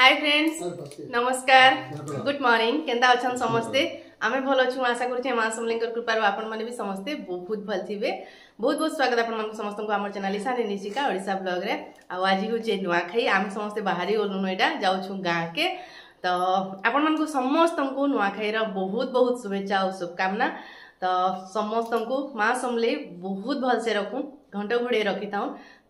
high friends নমস্কার good morning কেনা অছন সমস্তে আমি ভাল অছু আশা করছি মা সমলেঙ্কর কৃপার আপন মানে বি সমস্তে বহুত ভাল থিবে বহুত বহুত স্বাগত আপন মানুষ সমস্ত আমার চ্যানেল ইশানী নিশিকা ওড়িশা ব্লগরে আও আজি হচ্ছে নুয়াখাই আমি সমস্তে বাহারি গলুন এটা যাওছু গাঁকে তো আপন মানুষ সমস্ত নুয়াখাইর বহুত বহুত শুভেচ্ছা ও শুভকামনা तो समस्त को माँ समले बहुत भल से रख घंट घोड़े रखी था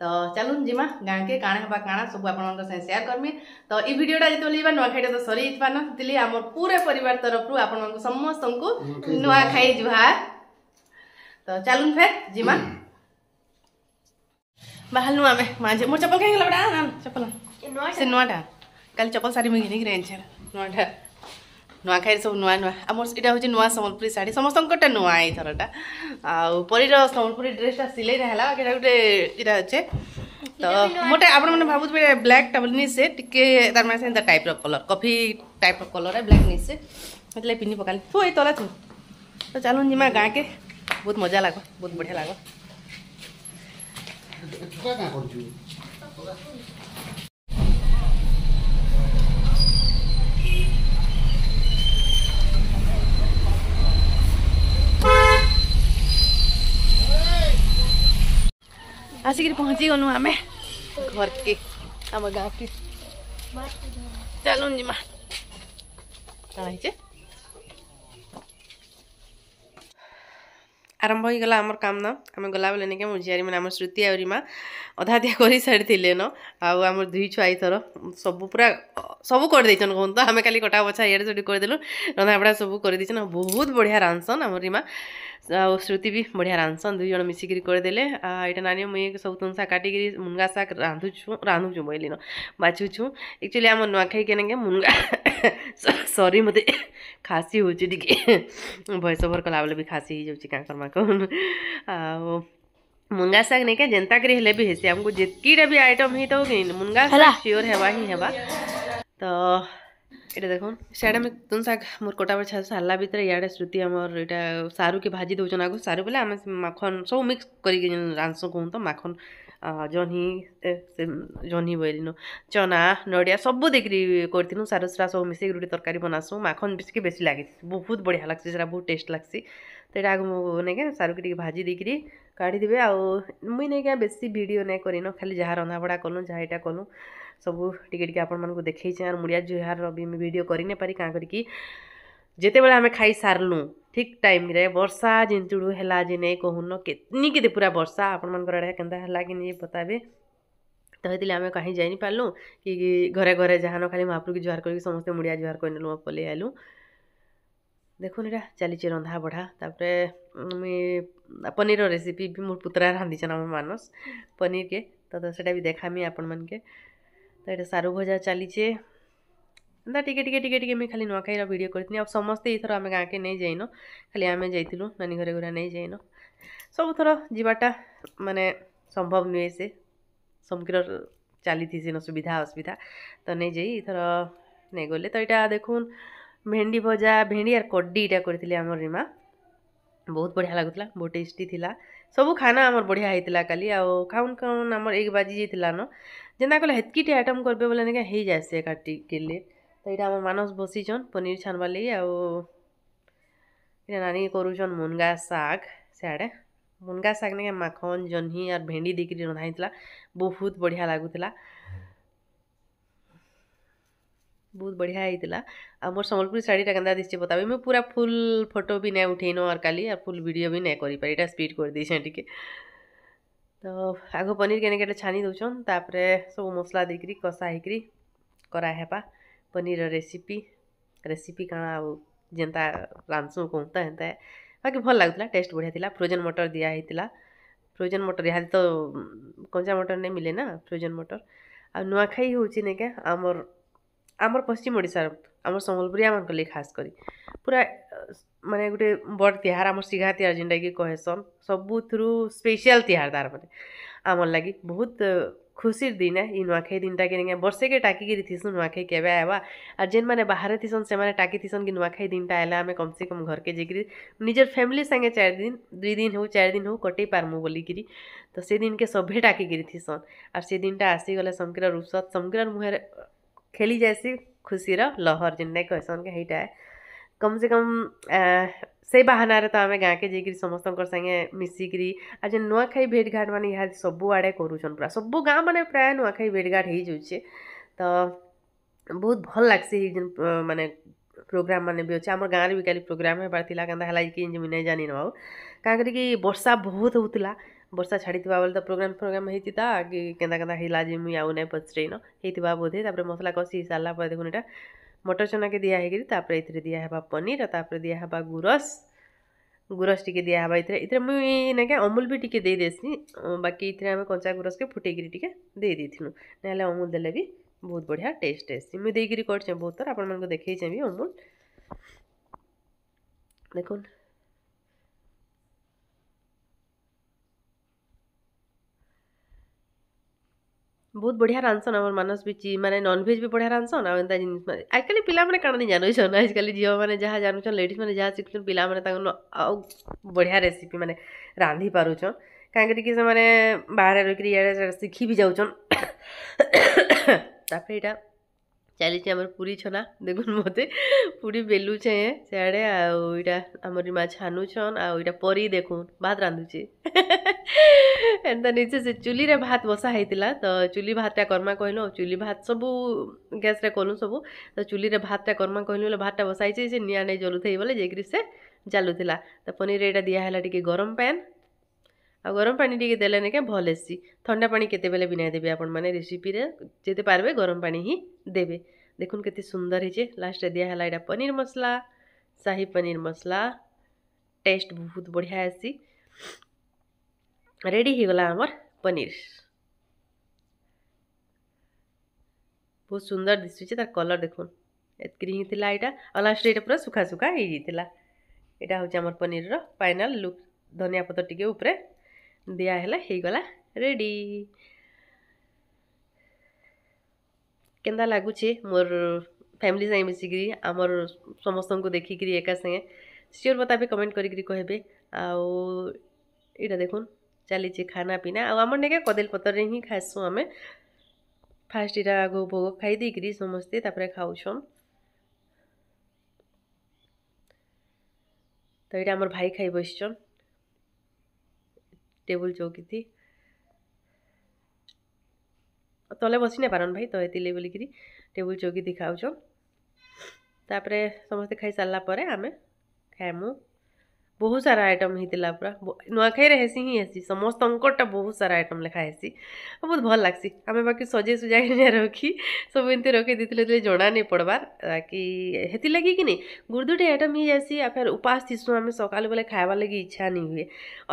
तो चलन जीमा गाँ के काण हाँ काण सब आपयार करमी तो ये भिडियोटा जितने बोलिए नुआखाईटा तो सरी जा नी आम पूरे परिवार तरफ आप समस्त को नुआखाई जुआ तो चलन फे जीमा बाहर नुआ माँ मोर चपल कहीं चपल नुआटा कल चपल सारी मुझे घिनी नुआटा ନୂଆଖାଇ ସବୁ ନୂଆ ନୂଆ ଆମର ଏଇଟା ହେଉଛି ନୂଆ ସମ୍ବଲପୁରୀ ଶାଢ଼ୀ ସମସ୍ତଙ୍କଟା ନୂଆ ଏଇଥରଟା ଆଉ ପରୀର ସମ୍ବଲପୁରୀ ଡ୍ରେସ୍ଟା ସିଲେଇ ନା ହେଲା ଏଇଟା ଗୋଟେ ଏଇଟା ଅଛେ ତ ମୋତେ ଆପଣମାନେ ଭାବୁଥିବେ ବ୍ଲାକ୍ଟା ବୋଲି ନିସେ ଟିକେ ତାର ମାନେ ସେନ୍ତା ଟାଇପ୍ର କଲର୍ କଫି ଟାଇପ୍ର କଲର୍ ବ୍ଲାକ୍ ନିସେ ସେଥିଲାଗି ପିନ୍ଧି ପକାଲି ତୁ ଏଇ ତଳେ ତୁ ତ ଚାଲୁନ୍ ଯିମା ଗାଁକେ ବହୁତ ମଜା ଲାଗ ବହୁତ ବଢ଼ିଆ ଲାଗ ଆସିକିରି ପହଞ୍ଚିଗଲୁ ଆମେ ଘରକେ ଆମ ଗାଁକେ ଚାଲୁନ ଯିମା କାଣା ହେଇଛେ ଆରମ୍ଭ ହେଇଗଲା ଆମର କାମ ନ ଆମେ ଗଲାବେଳେ ନେଇକି ଆମ ଝିଆରୀ ମାନେ ଆମର ଶ୍ରୁତି ଆହୁରି ମା ଅଧା ଦିଆ କରିସାରିଥିଲେ ନ ଆଉ ଆମର ଦୁଇ ଛୁଆ ଏଇଥର ସବୁ ପୁରା ସବୁ କରିଦେଇଛନ୍ କହୁନ୍ ତ ଆମେ କାଲି କଟା ବଛା ଇଆଡ଼େ ସେଠି କରିଦେଲୁ ରନ୍ଧାବଢ଼ା ସବୁ କରିଦେଇଛନ୍ ବହୁତ ବଢ଼ିଆ ରାନ୍ଧସନ୍ ଆମର ରିମା ଆଉ ଶ୍ରୁତି ବି ବଢ଼ିଆ ରାନ୍ଧସନ୍ ଦୁଇ ଜଣ ମିଶିକିରି କରିଦେଲେ ଏଇଟା ନାନୀ ମୁଇଁ ସବୁ ତୁନସା କାଟିକିରି ମୁନଗା ଶାଗ ରାନ୍ଧୁଛୁ ରାନ୍ଧୁଛୁ ବୋଇଲିନ ବାଛୁଛୁ ଆକ୍ଚୁଆଲି ଆମ ନୂଆଖାଇ କେନେକେ ମୁନଗା ସରି ମୋତେ ଖାସି ହେଉଛି ଟିକେ ଭଏସ୍ ଓଭର୍ କଲାବେଳେ ବି ଖାସି ହେଇଯାଉଛି କାଁ କର୍ମା କହୁନ୍ ଆଉ मुनगा साग नहीं क्या जनता के हेले भी हेसे हमको जितकीटा भी आइटम ही तो मुनगा साग श्योर है ही है तो এটা দেখুন ସିଆଡ଼େ ଆମେ ତୁନ୍ ଶାଗ ମୋର କଟାବର ଛାଡ଼ି ସାରିଲା ଭିତରେ ଇଆଡ଼େ ଶ୍ରୁତି ଆମର ଏଇଟା ସାରୁକେ ଭାଜି ଦେଉଛନ୍ ଆଗ ସାରୁ ବୋଲେ ଆମେ ମାଖନ୍ ସବୁ ମିକ୍ସ କରିକି ରାନ୍ଧସୁଁ କହୁନ୍ ତ ମାଖନ୍ ଜହ୍ନି ଜହ୍ନି ବୋଇଲିନୁ ଚନା ନଡ଼ିଆ ସବୁ ଦେଇକିରି କରିଥିଲୁ ସାରୁ ସୁରା ସବୁ ମିଶିକି ଗୋଟେ ତରକାରୀ ବନାସୁଁ ମାଖନ୍ ବେଶିକି ବେଶୀ ଲାଗିଛି ବହୁତ ବଢ଼ିଆ ଲାଗ୍ସି ସେଟା ବହୁତ ଟେଷ୍ଟ ଲାଗ୍ସି ତ ଏଇଟା ଆଗ ମୁଁ ନେଇକି ସାରୁକେ ଟିକେ ଭାଜି ଦେଇକିରି କାଢ଼ିଦେବେ ଆଉ ମୁଇଁ ନେଇକି ବେଶୀ ଭିଡ଼ିଓ ନାଇଁ କରିନ ଖାଲି ଯାହା ରନ୍ଧାବଢ଼ା କଲୁ ଯାହା ଏଇଟା କଲୁ सब टिके टे आपको देखे आर मुड़िया जुहार भी मुझे भिड करें पारि क्या करते आम खाई सारूँ ठीक टाइम वर्षा बर्षा है जी नहीं कहून कितनी कितने पूरा वर्षा आपण मन के बतावे तो ये आम कहीं जाइन पार्लु कि घरे घरे जहाँ न खाली महाप्रु की जुहार करके समस्त मुड़िया जुहार कर पल आलु देखुन यहाँ चली रंधा बढ़ा पनीर रेसीपी भी मोर पुतरा रांधि मानस पनीर के तो सेटा भी देखामी आपण मन के ତ ଏଇଟା ସାରୁ ଭଜା ଚାଲିଛେ ଏନ୍ତା ଟିକେ ଟିକେ ଟିକେ ଟିକେ ମୁଇଁ ଖାଲି ନୂଆଖାଇର ଭିଡ଼ିଓ କରିଥିଲି ଆଉ ସମସ୍ତେ ଏଇଥର ଆମେ ଗାଁକେ ନେଇ ଯାଇନ ଖାଲି ଆମେ ଯାଇଥିଲୁ ନାନୀ ଘରେ ଘରେ ନେଇ ଯାଇନ ସବୁଥର ଯିବାଟା ମାନେ ସମ୍ଭବ ନୁହେଁ ସେ ସମକିର ଚାଲିଥିସିନ ସୁବିଧା ଅସୁବିଧା ତ ନେଇ ଯାଇ ଏଥର ଗଲେ ତ ଏଇଟା ଦେଖୁନ୍ ଭେଣ୍ଡି ଭଜା ଭେଣ୍ଡି ଆର୍ କଡ଼ି ଏଇଟା କରିଥିଲେ ଆମର ରିମା ବହୁତ ବଢ଼ିଆ ଲାଗୁଥିଲା ବହୁତ ଟେଷ୍ଟି ଥିଲା ସବୁ ଖାନା ଆମର ବଢ଼ିଆ ହେଇଥିଲା କାଲି ଆଉ ଖାଉନ୍ ଖାଉନ୍ ଆମର ଏକ ବାଜି ଯାଇଥିଲା ନ ଯେନ୍ତା କଲେ ହେତ୍କିଟେ ଆଇଟମ୍ କରିବେ ବୋଲେ ନିକା ହେଇଯାଏସି ଏକା ଟିକେ ଲେଟ୍ ତ ଏଇଟା ଆମର ମାନସ ବସିଛନ୍ ପନିର ଛାନବାର୍ ଲାଗି ଆଉ ଏଇଟା ନାନୀ କରୁଛନ୍ ମୁନଗା ଶାଗ ସିଆଡ଼େ ମୁନଗା ଶାଗ ନିକେ ମାଖନ୍ ଜହ୍ନି ଆର୍ ଭେଣ୍ଡି ଦେଇକିରି ରନ୍ଧା ହେଇଥିଲା ବହୁତ ବଢ଼ିଆ ଲାଗୁଥିଲା बहुत बढ़िया है मोर समलपुरी शाढ़ी के दिखे बताबी मुझे पूरा फुल फोटो भी नहीं उठेन और का फुल भिड भी नहीं कर पारे यहाँ स्पीड कर टी तो आग पनीर के छानी दौन तापर सब मसला देकर कसा होकर कराहेबा पनीर रेसीपी रेसीपी कण आ जेन्ता रांधसूँ कहता हेन्ता बाकी भल लगुला टेस्ट बढ़िया था फ्रोजेन मटर दिया फ्रोजेन मटर यहाँ तो कंचा मटर नहीं मिले ना फ्रोजेन मटर आ नुआखाई हूँ आमर আমার পশ্চিম ওড়িশার আমার সম্বলপুরিয়া মানকর লাগে খাস করে পুরা মানে গোটে বড় তিহার আমার সিঘা তিহার যেটা কি কহেসন সবুথরু স্পেশাল তিহার তার মানে আমার লাগি বহুত খুশির দিন এই নুয়াখাই দিনটাকে নিয়ে বর্ষেকে টাকিকি থিসু নুয়াখাই কেবে আইবা আর যেন মানে বাহারে থিসন সেমানে টাকি থিসন কি নুয়াখাই দিনটা আইলা আমি কমসে কম ঘরকে যাইকি নিজের ফ্যামিলি সাঙ্গে চার দিন দুই দিন হো চার দিন হো কটেই পারমু বলিকি তো সেদিনকে সভে টাকিকি থিসন আর সেদিনটা আসিগলে সমকিরা রূপসত সমকিরার মুহের खेली जैसे खुशी लहर जिन्ने कहसन के हेटा कम से कम से बाहाना तो आम गाँ के समस्त सागे मिसिकी आज नुआखाई घाट मान यहाँ सबुआड़े करुचन पूरा सब गाँव मैंने प्राय नुआखाई भेट घाट हो तो बहुत भल लगे जिन मानने प्रोग्राम मैंने भी अच्छे आम गाँव में भी कल प्रोग्राम होबार्ला कहता है कि जानी ना आउ कहीं बर्षा बहुत होता बर्षा छाड़ा बेले तो प्रोग्राम फ्रोग्राम होता के कहला जी मुझे आउ ना पचरेन होता बोधे मसला कसी सारापर देखो ये मटर चना के दिखाई तापर ये दिहा पनीर तापर दिहा गुरस गुरस टी दिहा मुझे क्या अमूल भी टी दे बाकी आम कंचा गुरस के फुटेक दे ना अमूल देने भी बहुत बढ़िया टेस्ट आस मुझे कर बहुत थर आप देखे भी अमूल देख ବହୁତ ବଢ଼ିଆ ରାନ୍ଧସନ୍ ଆମର ମାନସ ବି ମାନେ ନନଭେଜ୍ ବି ବଢ଼ିଆ ରାନ୍ଧସନ୍ ଆଉ ଏନ୍ତା ଜିନିଷ ଆଜିକାଲି ପିଲାମାନେ କାଣା ନି ଜାନୁଛନ୍ ଆଜିକାଲି ଝିଅମାନେ ଯାହା ଜାନୁଛନ୍ ଲେଡ଼ିଜ୍ମାନେ ଯାହା ଶିଖୁଛନ୍ ପିଲାମାନେ ତାଙ୍କର ଆଉ ବଢ଼ିଆ ରେସିପି ମାନେ ରାନ୍ଧି ପାରୁଛନ୍ କାହିଁକିରିକି ସେମାନେ ବାହାରେ ରହିକିରି ଇଆଡ଼େ ସିଆଡ଼େ ଶିଖି ବି ଯାଉଛନ୍ ତାପରେ ଏଇଟା ଚାଲିଛି ଆମର ପୁରୀ ଛନା ଦେଖୁନ୍ ମୋତେ ପୁରୀ ବେଲୁଛେ ସିଆଡ଼େ ଆଉ ଏଇଟା ଆମର ମାଛ ଆନୁଛନ୍ ଆଉ ଏଇଟା ପରି ଦେଖୁନ୍ ଭାତ ରାନ୍ଧୁଛି ଏନ୍ତା ନିଜେ ସେ ଚୁଲିରେ ଭାତ ବସା ହେଇଥିଲା ତ ଚୁଲି ଭାତଟା କର୍ମା କହିଲୁ ଆଉ ଚୁଲି ଭାତ ସବୁ ଗ୍ୟାସ୍ରେ କଲୁ ସବୁ ତ ଚୁଲିରେ ଭାତଟା କର୍ମା କହିଲୁ ବୋଲେ ଭାତଟା ବସା ହେଇଛି ସେ ନିଆଁ ନେଇ ଜଲୁଥାଇ ବୋଲେ ଯାଇକିରି ସେ ଜାଲୁଥିଲା ତ ପନିର ଏଇଟା ଦିଆ ହେଲା ଟିକେ ଗରମ ପ୍ୟାନ୍ ଆଉ ଗରମ ପାଣି ଟିକେ ଦେଲେ ନେକେ ଭଲ ହେସି ଥଣ୍ଡା ପାଣି କେତେବେଳେ ବି ନାଇଁ ଦେବେ ଆପଣମାନେ ରେସିପିରେ ଯେତେ ପାରିବେ ଗରମ ପାଣି ହିଁ ଦେବେ ଦେଖୁନ୍ କେତେ ସୁନ୍ଦର ହେଇଛେ ଲାଷ୍ଟରେ ଦିଆ ହେଲା ଏଇଟା ପନିର ମସଲା ସାହି ପନିର ମସଲା ଟେଷ୍ଟ ବହୁତ ବଢ଼ିଆ ହେସି ରେଡ଼ି ହେଇଗଲା ଆମର୍ ପନିର୍ ବହୁତ ସୁନ୍ଦର ଦିଶୁଛି ତାର କଲର୍ ଦେଖୁନ୍ ଏତିକି ହିଁ ଥିଲା ଏଇଟା ଆଉ ଲାଷ୍ଟରେ ଏଇଟା ପୁରା ଶୁଖା ଶୁଖା ହେଇଯାଇଥିଲା ଏଇଟା ହେଉଛି ଆମର ପନିର୍ର ଫାଇନାଲ୍ ଲୁକ୍ ଧନିଆ ପତ୍ର ଟିକେ ଉପରେ ଦିଆହେଲେ ହେଇଗଲା ରେଡ଼ି କେନ୍ତା ଲାଗୁଛେ ମୋର ଫ୍ୟାମିଲି ସାଙ୍ଗେ ମିଶିକିରି ଆମର ସମସ୍ତଙ୍କୁ ଦେଖିକିରି ଏକା ସାଙ୍ଗେ ସିଓର୍ ମତେ କମେଣ୍ଟ କରିକିରି କହିବେ ଆଉ ଏଇଟା ଦେଖୁନ୍ ଚାଲିଛି ଖାନାପିନା ଆଉ ଆମର ନେକେ କଦଳୀ ପତ୍ରରେ ହିଁ ଖାଇସୁଁ ଆମେ ଫାଷ୍ଟ ଇଟା ଆଗ ଭୋଗ ଖାଇ ଦେଇକିରି ସମସ୍ତେ ତାପରେ ଖାଉଛନ୍ ତ ଏଇଟା ଆମର ଭାଇ ଖାଇ ବସିଛନ୍ ଟେବୁଲ ଚୌକିଥି ତଲେ ବସି ନାଇଁ ପାରନ୍ ଭାଇ ତ ହେତିର୍ଲାଗି ବୋଲିକିରି ଟେବୁଲ ଚୌକି ଖାଉଛନ୍ ତାପରେ ସମସ୍ତେ ଖାଇ ସାରିଲା ପରେ ଆମେ ଖାଇମୁ बहुत सारा आइटम होता पूरा नुआखाई रहसी ही ऐसी समस्त बहुत सारा आइटम लिखा हैसी बहुत भल लग्सी आम बाकी सजे सुजा रखी सब एमती रखी देते जना नहीं पड़वार बाकी लगी कि नहीं दुटे आइटम ही जैसी फिर उपास थीसूँ आम सका बोले खाबार लगे इच्छा नहीं हुए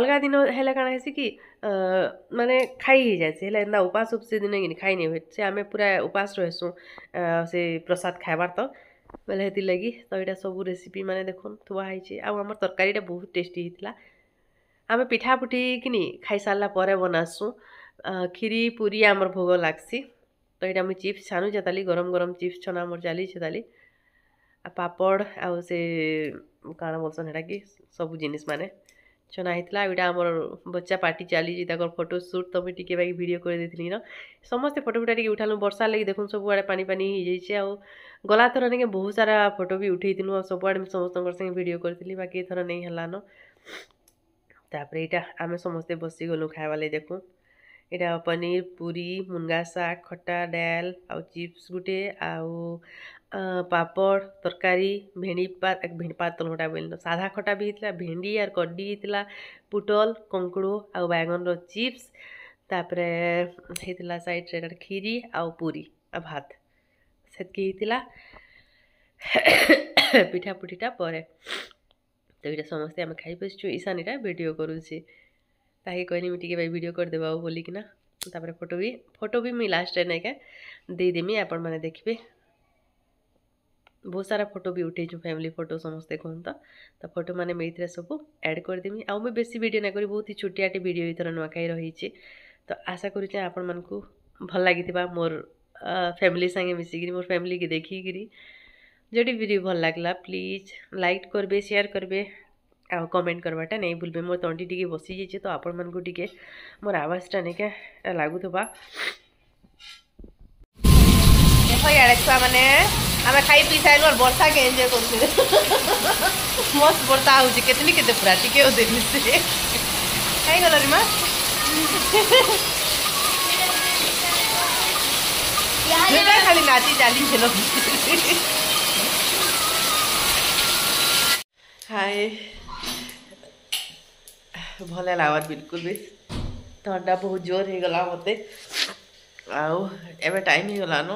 अलग दिन है कण है कि मानने खाई जाए है उपास उपस दिन कि खाई नहीं हुए से आम पूरा उपास रहसुँ से प्रसाद खाबार तो ବୋଲେ ସେଥିର୍ଲାଗି ତ ଏଇଟା ସବୁ ରେସିପି ମାନେ ଦେଖନ୍ ଥୁଆ ହେଇଛି ଆଉ ଆମର ତରକାରୀଟା ବହୁତ ଟେଷ୍ଟି ହେଇଥିଲା ଆମେ ପିଠା ପିଠାପୁଠିକିନି ଖାଇସାରିଲା ପରେ ବନାସୁଁ କ୍ଷୀରି ପୁରୀ ଆମର ଭୋଗ ଲାଗ୍ସି ତ ଏଇଟା ମୁଇଁ ଚିପ୍ସ ଛାନୁଛେ ତାଲି ଗରମ ଗରମ ଚିପ୍ସ ଛନା ଆମର ଚାଲିଛେ ତାଲି ଆଉ ପାପଡ଼ ଆଉ ସେ କାଣା ବୋଲସନ୍ ହେଟାକି ସବୁ ଜିନିଷ୍ ମାନେ ଛନା ଜଣାହେଇଥିଲା ଏଇଟା ଆମର ବଚ୍ଚା ପାର୍ଟି ଚାଲିଛି ତାଙ୍କର ଫଟୋ ସୁଟ୍ ତମେ ଟିକେ ବାକି ଭିଡ଼ିଓ କରିଦେଇଥିଲି ନ ସମସ୍ତେ ଫଟୋଟା ଟିକେ ଉଠାଲୁ ବର୍ଷା ଲାଗି ଦେଖୁନ୍ ସବୁଆଡ଼େ ପାଣି ପାଣି ହେଇଯାଇଛି ଆଉ ଗଲା ଥର ନେଇକି ବହୁତ ସାରା ଫଟୋ ବି ଉଠେଇଥିଲୁ ଆଉ ସବୁଆଡ଼େ ସମସ୍ତଙ୍କର ସାଙ୍ଗେ ଭିଡ଼ିଓ କରିଥିଲି ବାକି ଏଥର ନେଇ ହେଲାନ ତାପରେ ଏଇଟା ଆମେ ସମସ୍ତେ ବସିଗଲୁ ଖାଇବା ଲାଗି ଦେଖୁନ୍ ଏଇଟା ପନିର୍ ପୁରୀ ମୁନଗା ଶାଗ୍ ଖଟା ଡାଲ୍ ଆଉ ଚିପ୍ସ ଗୁଟେ ଆଉ ପାପଡ଼୍ ତରକାରୀ ଭେଣ୍ଡି ଭେଣ୍ଡି ପାତଲ୍ ଖଟା ବୋଇଲ ସାଧା ଖଟା ବି ହେଇଥିଲା ଭେଣ୍ଡି ଆର୍ କଡ଼ି ହେଇଥିଲା ପୁଟଲ୍ କଙ୍କଡ଼ୁ ଆଉ ବାଇଗନ୍ର ଚିପ୍ସ ତାପରେ ହେଇଥିଲା ସାଇଡ଼୍ରେ ଏଇଟା କ୍ଷୀରି ଆଉ ପୁରୀ ଆଉ ଭାତ ସେତ୍କି ହେଇଥିଲା ପିଠାପୁଠିଟା ପରେ ତ ଏଇଟା ସମସ୍ତେ ଆମେ ଖାଇପାରୁଛୁ ଇଶାନୀଟା ଭିଡ଼ିଓ କରୁଛି ତାହାକେ କହିଲି ମୁଇଁ ଟିକେ ଭାଇ ଭିଡ଼ିଓ କରିଦେବା ଆଉ ବୋଲିକିନା ତାପରେ ଫଟୋ ବି ଫଟୋ ବି ମୁଇଁ ଲାଷ୍ଟରେ ନେଇକା ଦେଇଦେମି ଆପଣମାନେ ଦେଖିବେ ବହୁତ ସାରା ଫଟୋ ବି ଉଠେଇଛୁ ଫ୍ୟାମିଲି ଫଟୋ ସମସ୍ତେ କୁହନ୍ତ ତ ଫଟୋ ମାନେ ମୁଁ ଏଇଥିରେ ସବୁ ଆଡ଼୍ କରିଦେମି ଆଉ ମୁଁ ବେଶୀ ଭିଡ଼ିଓ ନା କରି ବହୁତ ହି ଛୋଟିଆଟେ ଭିଡ଼ିଓ ଏଇଥର ନୂଆଖାଇ ରହିଛି ତ ଆଶା କରୁଛେ ଆପଣମାନଙ୍କୁ ଭଲ ଲାଗିଥିବା ମୋର ଫ୍ୟାମିଲି ସାଙ୍ଗେ ମିଶିକିରି ମୋର ଫ୍ୟାମିଲିକି ଦେଖିକିରି ଯଦି ଭିଡ଼ିଓ ଭଲ ଲାଗିଲା ପ୍ଲିଜ୍ ଲାଇକ୍ କରିବେ ସେୟାର କରିବେ कमेंट करवाटा नहीं भूल मोर तंटी टी बसी जाइए तो आपण मन को टे मोर आवाजटा नहीं लगुवा देख इे छुआ मैंने आम खाई पी सारू और बर्षा के एंजय कर मस्त बर्षा होते के पूरा टी देखे कहीं गल रे माँ खाली नाची चाली हाय ଭଲ ଲାଗ୍ବାର ବିଲକୁଲ ବି ଥଣ୍ଡା ବହୁତ ଜୋର ହେଇଗଲା ମୋତେ ଆଉ ଏବେ ଟାଇମ୍ ହେଇଗଲାନ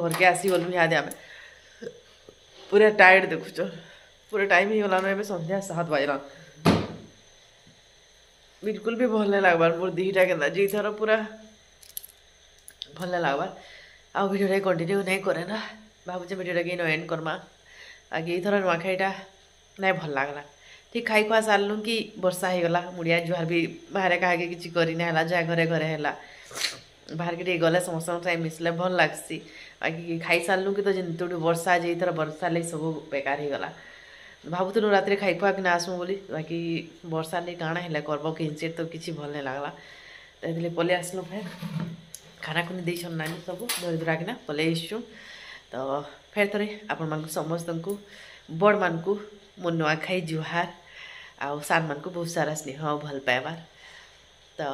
ଘରକେ ଆସିଗଲୁ ଇହାଦେ ଆମେ ପୁରା ଟାୟାର୍ଡ଼ ଦେଖୁଛ ପୁରା ଟାଇମ୍ ହେଇଗଲାନ ଏବେ ସନ୍ଧ୍ୟା ସାତ ବାଜିଲାନ ବିଲକୁଲ ବି ଭଲ ନାଇଁ ଲାଗ୍ବାର ମୋର ଦିହିଟା କେନ୍ତା ଯେଇଥର ପୁରା ଭଲ ନାଇଁ ଲାଗ୍ବାର ଆଉ ଭିଡ଼ିଓଟାକେ କଣ୍ଟିନ୍ୟୁ ନାଇଁ କରେ ନା ଭାବୁଛେ ଭିଡ଼ିଓଟାକେ ଇନ ଏଣ୍ଡ କର୍ମା ଆଗେ ଏଇଥର ନୂଆଖାଇଟା ନାଇଁ ଭଲ ଲାଗ୍ଲା ଠିକ୍ ଖାଇ ଖୁଆ ସାରିଲୁ କି ବର୍ଷା ହେଇଗଲା ମୁଡ଼ିଆ ଜୁହାର ବି ବାହାରେ କାହାକେ କିଛି କରିନି ହେଲା ଯାହା ଘରେ ଘରେ ହେଲା ବାହାରକେ ଟିକେ ଗଲେ ସମସ୍ତଙ୍କ ସାଙ୍ଗେ ମିଶିଲେ ଭଲ ଲାଗ୍ସି ବାକି ଖାଇସାରିଲୁ କି ତ ଯେମିତି ବର୍ଷା ଯେ ଏଇଥର ବର୍ଷା ଲାଗି ସବୁ ବେକାର ହେଇଗଲା ଭାବୁଥିଲୁ ରାତିରେ ଖାଇ ଖୁଆ କିନା ଆସମୁ ବୋଲି ବାକି ବର୍ଷା ଲାଗି କାଣା ହେଲେ କରବ କିଞ୍ଚିତ ତ କିଛି ଭଲ ନାଇଁ ଲାଗ୍ଲା ସେଥିଲାଗି ପଲେଇ ଆସିଲୁ ଫେର୍ ଖାନା ଖୁନି ଦେଇଛନ୍ ନାନୀ ସବୁ ଧରି ଧରା କିନା ପଲେଇ ଆସିଛୁ ତ ଫେର୍ ଥରେ ଆପଣମାନଙ୍କୁ ସମସ୍ତଙ୍କୁ ବଡ଼ମାନଙ୍କୁ ମୋ ନୂଆଖାଇ ଜୁହାର ଆଉ ସାର୍ମାନଙ୍କୁ ବହୁତ ସାରା ସ୍ନେହ ଆଉ ଭଲ ପାଇବାର ତ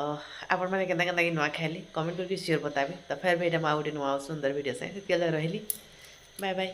ଆପଣମାନେ କେନ୍ତା କେନ୍ତା କି ନୂଆ ଖାଇଲେ କମେଣ୍ଟ କରିକି ସିଓର ବତାବେ ତ ଫେର୍ ବି ଏଇଟା ମୁଁ ଆଉ ଗୋଟେ ନୂଆ ସୁନ୍ଦର ଭିଡ଼ିଓ ସାଙ୍ଗେ ସେତିକି ରହିଲି ବାଏ ବାଏ